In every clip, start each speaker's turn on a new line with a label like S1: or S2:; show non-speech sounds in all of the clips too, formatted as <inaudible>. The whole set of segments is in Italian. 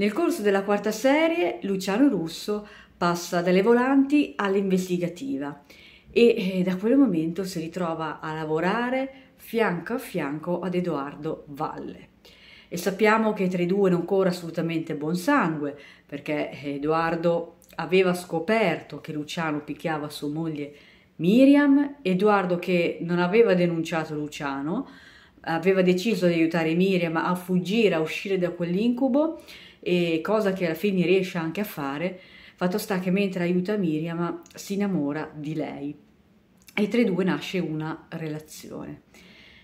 S1: Nel corso della quarta serie Luciano Russo passa dalle volanti all'investigativa e eh, da quel momento si ritrova a lavorare fianco a fianco ad Edoardo Valle. E sappiamo che tra i due non corre assolutamente buon sangue, perché eh, Edoardo aveva scoperto che Luciano picchiava sua moglie Miriam, Edoardo che non aveva denunciato Luciano, aveva deciso di aiutare Miriam a fuggire, a uscire da quell'incubo e cosa che alla fine riesce anche a fare, fatto sta che mentre aiuta Miriam si innamora di lei e tra i due nasce una relazione.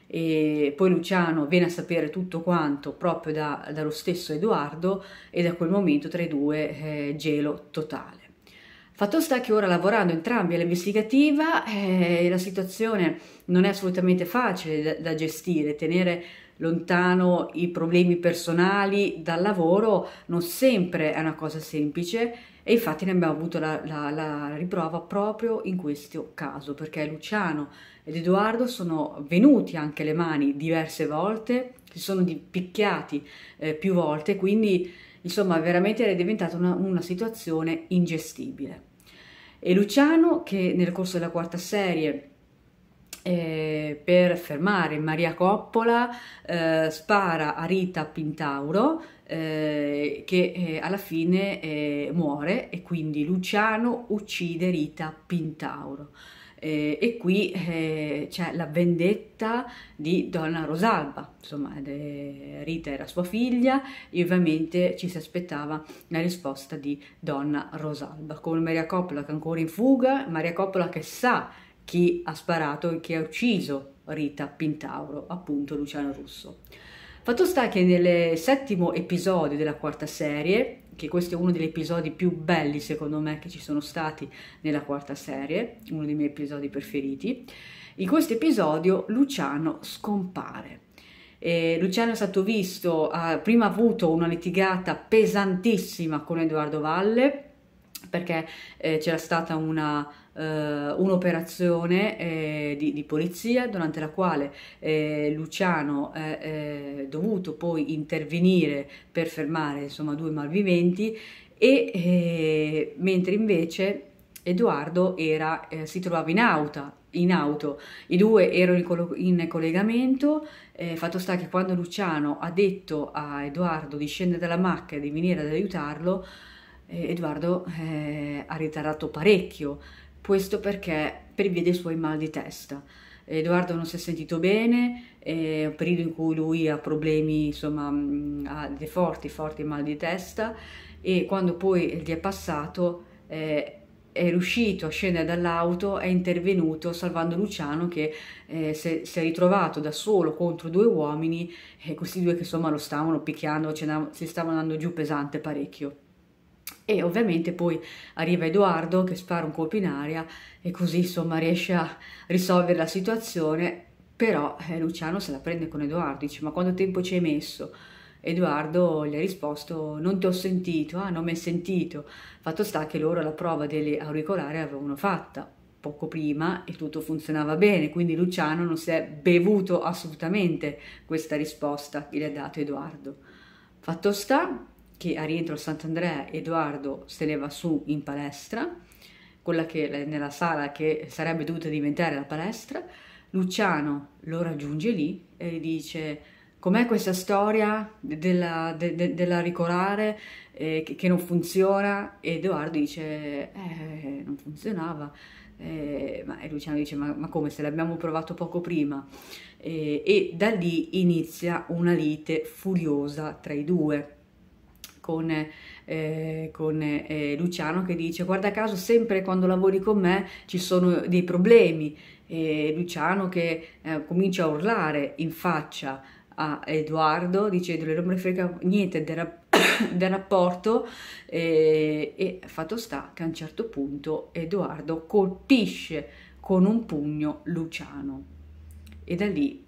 S1: E poi Luciano viene a sapere tutto quanto proprio da, dallo stesso Edoardo e da quel momento tra i due eh, gelo totale. Fatto sta che ora lavorando entrambi all'investigativa eh, la situazione non è assolutamente facile da, da gestire, tenere lontano i problemi personali dal lavoro non sempre è una cosa semplice e infatti ne abbiamo avuto la, la, la riprova proprio in questo caso perché Luciano ed Edoardo sono venuti anche le mani diverse volte, si sono picchiati eh, più volte, quindi insomma veramente era diventata una, una situazione ingestibile. E Luciano che nel corso della quarta serie eh, per fermare Maria Coppola eh, spara a Rita Pintauro eh, che eh, alla fine eh, muore e quindi Luciano uccide Rita Pintauro. Eh, e qui c'è la vendetta di Donna Rosalba, insomma Rita era sua figlia e ovviamente ci si aspettava la risposta di Donna Rosalba con Maria Coppola che è ancora in fuga, Maria Coppola che sa chi ha sparato e chi ha ucciso Rita Pintauro, appunto Luciano Russo. Fatto sta che nel settimo episodio della quarta serie, che questo è uno degli episodi più belli secondo me che ci sono stati nella quarta serie, uno dei miei episodi preferiti, in questo episodio Luciano scompare. E Luciano è stato visto, ha prima avuto una litigata pesantissima con Edoardo Valle, perché eh, c'era stata una, eh, un'operazione eh, di, di, polizia durante la quale eh, Luciano è eh, dovuto poi intervenire per fermare insomma, due malviventi e eh, mentre invece Edoardo era, si trovava in auto, in auto, i due erano in, collo- in collegamento, eh, fatto sta che quando Luciano ha detto a Edoardo di scendere dalla macchina e di venire ad aiutarlo, eh, Edoardo eh, ha ritardato parecchio, questo perché per via dei suoi mal di testa. Edoardo non si è sentito bene, è un periodo in cui lui ha problemi, insomma, ha dei forti, forti mal di testa e quando poi gli è passato eh, è riuscito a scendere dall'auto, è intervenuto salvando Luciano che eh, si è ritrovato da solo contro due uomini e questi due che insomma lo stavano picchiando, si stavano andando giù pesante parecchio. E ovviamente poi arriva Edoardo che spara un colpo in aria e così insomma riesce a risolvere la situazione, però eh, Luciano se la prende con Edoardo, dice ma quanto tempo ci hai messo? Edoardo gli ha risposto non ti ho sentito, ah non mi hai sentito, fatto sta che loro la prova delle auricolari avevano fatta poco prima e tutto funzionava bene, quindi Luciano non si è bevuto assolutamente questa risposta che gli ha dato Edoardo. Fatto sta che a rientro a Sant'Andrea Edoardo se ne va su in palestra, quella che nella sala che sarebbe dovuta diventare la palestra, Luciano lo raggiunge lì e gli dice com'è questa storia della, de, de, della ricolare eh, che, che, non funziona e Edoardo dice eh, non funzionava eh, e Luciano dice ma, ma, come se l'abbiamo provato poco prima eh, e da lì inizia una lite furiosa tra i due con, eh, con eh, Luciano che dice guarda caso sempre quando lavori con me ci sono dei problemi e Luciano che eh, comincia a urlare in faccia a Edoardo dicendole non me frega niente del, rap <coughs> del rapporto e fatto sta che a un certo punto Edoardo colpisce con un pugno Luciano e da lì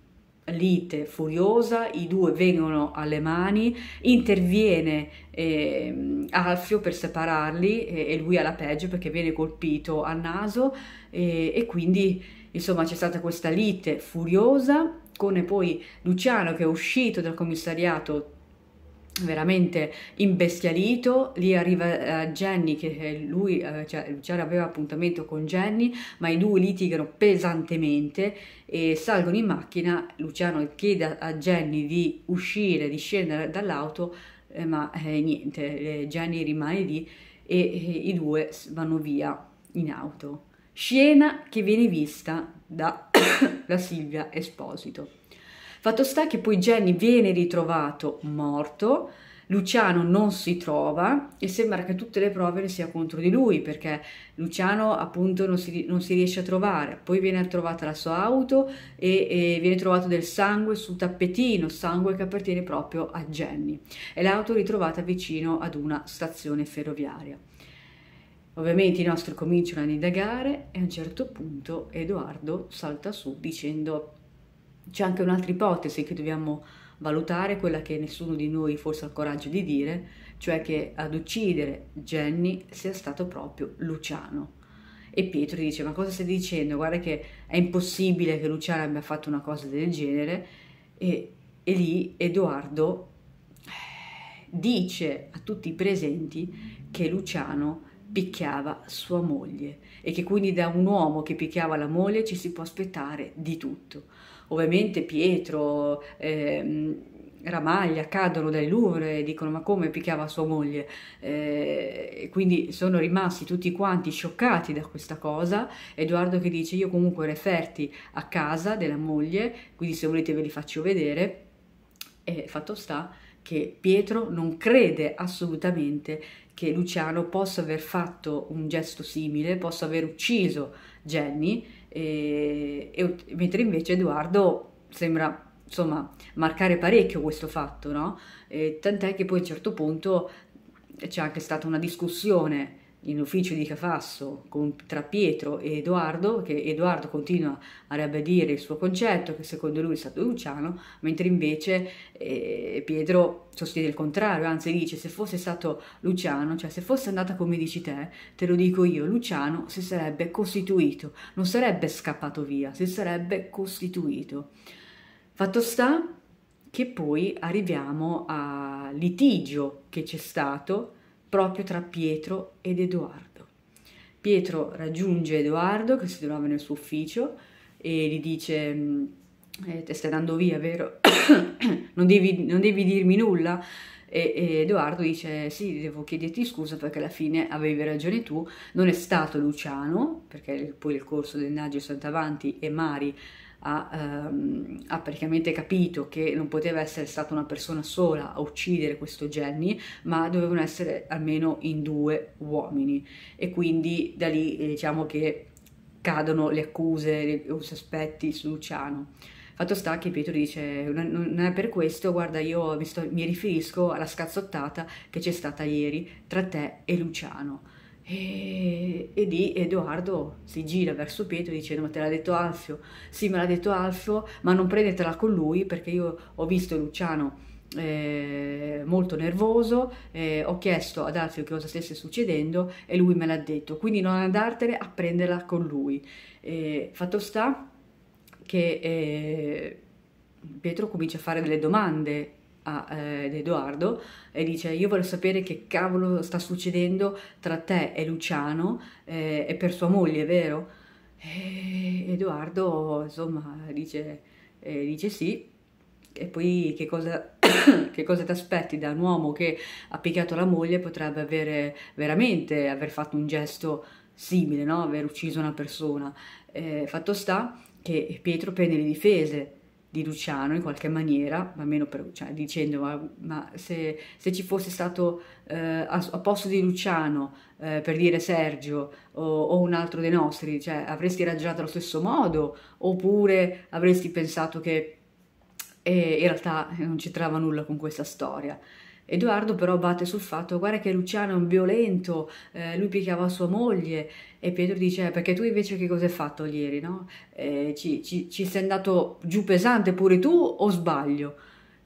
S1: lite furiosa, i due vengono alle mani, interviene eh, Alfio per separarli eh, e lui ha la peggio perché viene colpito al naso eh, e quindi insomma c'è stata questa lite furiosa con poi Luciano che è uscito dal commissariato veramente imbestialito, lì arriva uh, Jenny che eh, lui uh, cioè, già aveva appuntamento con Jenny, ma i due litigano pesantemente e salgono in macchina, Luciano chiede a Jenny di uscire, di scendere dall'auto, eh, ma eh, niente, Jenny rimane lì e, e i due vanno via in auto. Scena che viene vista da, da <coughs> Silvia Esposito. Fatto sta che poi Jenny viene ritrovato morto, Luciano non si trova e sembra che tutte le prove ne sia contro di lui perché Luciano appunto non si, non si riesce a trovare, poi viene trovata la sua auto e, e, viene trovato del sangue sul tappetino, sangue che appartiene proprio a Jenny e l'auto ritrovata vicino ad una stazione ferroviaria. Ovviamente i nostri cominciano ad indagare e a un certo punto Edoardo salta su dicendo c'è anche un'altra ipotesi che dobbiamo valutare, quella che nessuno di noi forse ha il coraggio di dire, cioè che ad uccidere Jenny sia stato proprio Luciano. E Pietro dice, ma cosa stai dicendo? Guarda che è impossibile che Luciano abbia fatto una cosa del genere. E, e lì Edoardo eh, dice a tutti i presenti che Luciano picchiava sua moglie e che quindi da un uomo che picchiava la moglie ci si può aspettare di tutto. Ovviamente Pietro, eh, Ramaglia cadono dai Louvre e dicono ma come picchiava sua moglie eh, quindi sono rimasti tutti quanti scioccati da questa cosa Edoardo che dice io comunque ho referti a casa della moglie quindi se volete ve li faccio vedere e fatto sta che Pietro non crede assolutamente che Luciano possa aver fatto un gesto simile possa aver ucciso Jenny e, e, mentre invece Edoardo sembra insomma marcare parecchio questo fatto, no? E, tant'è che poi a un certo punto c'è anche stata una discussione in ufficio di Cafasso con, tra Pietro e Edoardo, che Edoardo continua a ribadire il suo concetto, che secondo lui è stato Luciano, mentre invece eh, Pietro sostiene il contrario, anzi dice se fosse stato Luciano, cioè se fosse andata come dici te, te lo dico io, Luciano si sarebbe costituito, non sarebbe scappato via, si sarebbe costituito. Fatto sta che poi arriviamo al litigio che c'è stato proprio tra Pietro ed Edoardo. Pietro raggiunge Edoardo che si trova nel suo ufficio e gli dice mm, eh, te stai andando via, vero? <coughs> non, devi, non, devi, dirmi nulla? E, e, Edoardo dice sì, devo chiederti scusa perché alla fine avevi ragione tu, non è stato Luciano, perché poi il corso del Naggio è stato avanti e Mari ha, ehm, ha, praticamente capito che non poteva essere stata una persona sola a uccidere questo Jenny, ma dovevano essere almeno in due uomini e quindi da lì eh, diciamo che cadono le accuse, i sospetti su Luciano. Fatto sta che Pietro dice: Non è per questo, guarda, io mi, sto, mi riferisco alla scazzottata che c'è stata ieri tra te e Luciano. E, e, lì Edoardo si gira verso Pietro dicendo ma te l'ha detto Alfio? Sì me l'ha detto Alfio ma non prendetela con lui perché io ho visto Luciano eh, molto nervoso, eh, ho chiesto ad Alfio che cosa stesse succedendo e lui me l'ha detto quindi non andartene a prenderla con lui. Eh, fatto sta che eh, Pietro comincia a fare delle domande ad eh, Edoardo e dice io voglio sapere che cavolo sta succedendo tra te e Luciano eh, e per sua moglie, vero? E Edoardo insomma dice, eh, dice sì e poi che cosa <coughs> che cosa ti aspetti da un uomo che ha picchiato la moglie potrebbe avere veramente aver fatto un gesto simile, no? aver ucciso una persona. Eh, fatto sta che Pietro prende le difese di Luciano in qualche maniera, almeno per, cioè, dicendo ma, ma se, se, ci fosse stato eh, a, a, posto di Luciano eh, per dire Sergio o, o, un altro dei nostri, cioè, avresti ragionato allo stesso modo oppure avresti pensato che eh, in realtà non c'entrava nulla con questa storia. Edoardo però batte sul fatto, guarda che Luciano è un violento, eh, lui picchiava sua moglie e Pietro dice, eh, perché tu invece che cosa hai fatto ieri, no? Eh, ci, ci, ci sei andato giù pesante pure tu o sbaglio?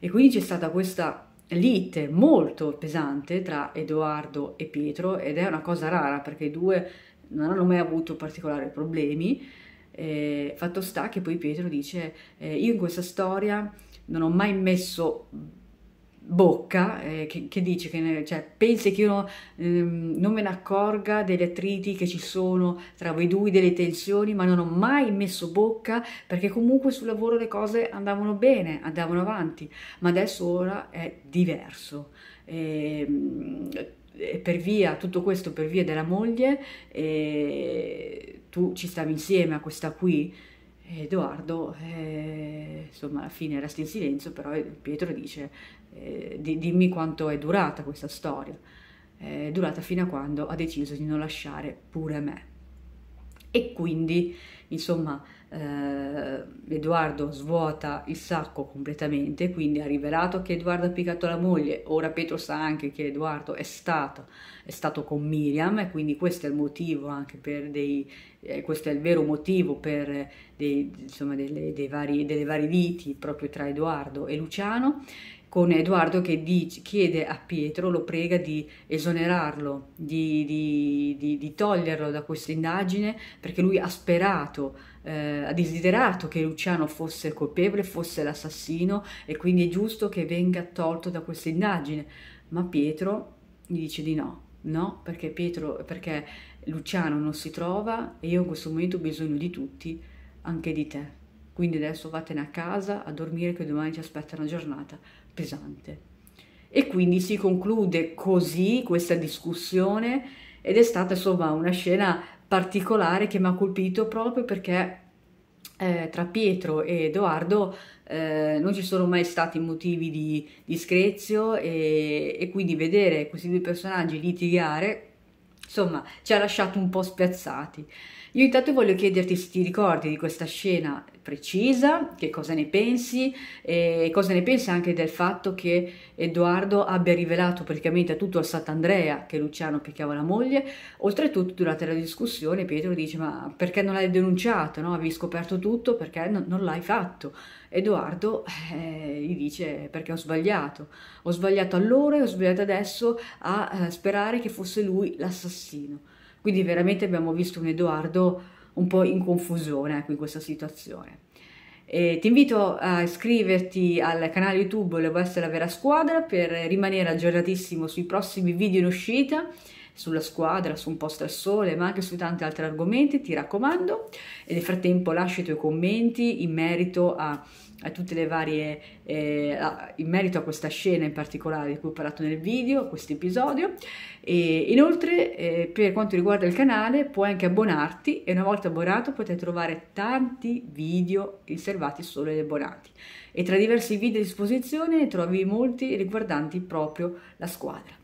S1: E quindi c'è stata questa lite molto pesante tra Edoardo e Pietro ed è una cosa rara perché i due non hanno mai avuto particolari problemi. Eh, fatto sta che poi Pietro dice eh, io in questa storia non ho mai messo bocca eh, che, che, dice che ne, cioè, pensi che io ehm, non me ne accorga degli attriti che ci sono tra voi due, delle tensioni, ma non ho mai messo bocca perché comunque sul lavoro le cose andavano bene, andavano avanti, ma adesso ora è diverso. Ehm, e, per via, tutto questo per via della moglie, e tu ci stavi insieme a questa qui, Edoardo, eh, insomma, alla fine resta in silenzio, però Pietro dice eh, di, dimmi quanto è durata questa storia, eh, è durata fino a quando ha deciso di non lasciare pure me. E quindi, insomma, eh, Edoardo svuota il sacco completamente, quindi ha rivelato che Edoardo ha piccato la moglie, ora Petro sa anche che Edoardo è stato, è stato con Miriam e quindi questo è il motivo anche per dei, eh, questo è il vero motivo per dei, insomma, delle, dei vari, delle varie viti proprio tra Edoardo e Luciano con Edoardo che dice, chiede a Pietro, lo prega di esonerarlo, di, di, di, di toglierlo da questa indagine perché lui ha sperato, eh, ha desiderato che Luciano fosse il colpevole, fosse l'assassino e quindi è giusto che venga tolto da questa indagine. Ma Pietro gli dice di no, no perché, Pietro, perché Luciano non si trova e io in questo momento ho bisogno di tutti, anche di te. Quindi adesso vattene a casa a dormire che domani ti aspetta una giornata pesante. E quindi si conclude così questa discussione ed è stata insomma una scena particolare che mi ha colpito proprio perché eh, tra Pietro e Edoardo eh, non ci sono mai stati motivi di, di screzio e, e quindi vedere questi due personaggi litigare insomma ci ha lasciato un po' spiazzati. Io intanto voglio chiederti se ti ricordi di questa scena precisa, che cosa ne pensi e cosa ne pensi anche del fatto che Edoardo abbia rivelato praticamente tutto a Sant'Andrea che Luciano picchiava la moglie. Oltretutto durante la discussione Pietro dice ma perché non l'hai denunciato, no? avevi scoperto tutto, perché non, non l'hai fatto? Edoardo eh, gli dice perché ho sbagliato, ho sbagliato allora e ho sbagliato adesso a eh, sperare che fosse lui l'assassino. Quindi veramente abbiamo visto un Edoardo un po' in confusione ecco, in questa situazione. E ti invito a iscriverti al canale YouTube Volevo essere la vera squadra per rimanere aggiornatissimo sui prossimi video in uscita, sulla squadra, su un posto al sole, ma anche su tanti altri argomenti, ti raccomando. E nel frattempo lascia i tuoi commenti in merito a a tutte le varie, eh, in merito a questa scena in particolare di cui ho parlato nel video, questo episodio. E inoltre, eh, per quanto riguarda il canale, puoi anche abbonarti e una volta abbonato potrai trovare tanti video riservati solo agli abbonati. E tra diversi video a disposizione ne trovi molti riguardanti proprio la squadra.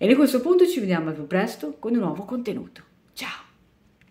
S1: E a questo punto ci vediamo al più presto con un nuovo contenuto.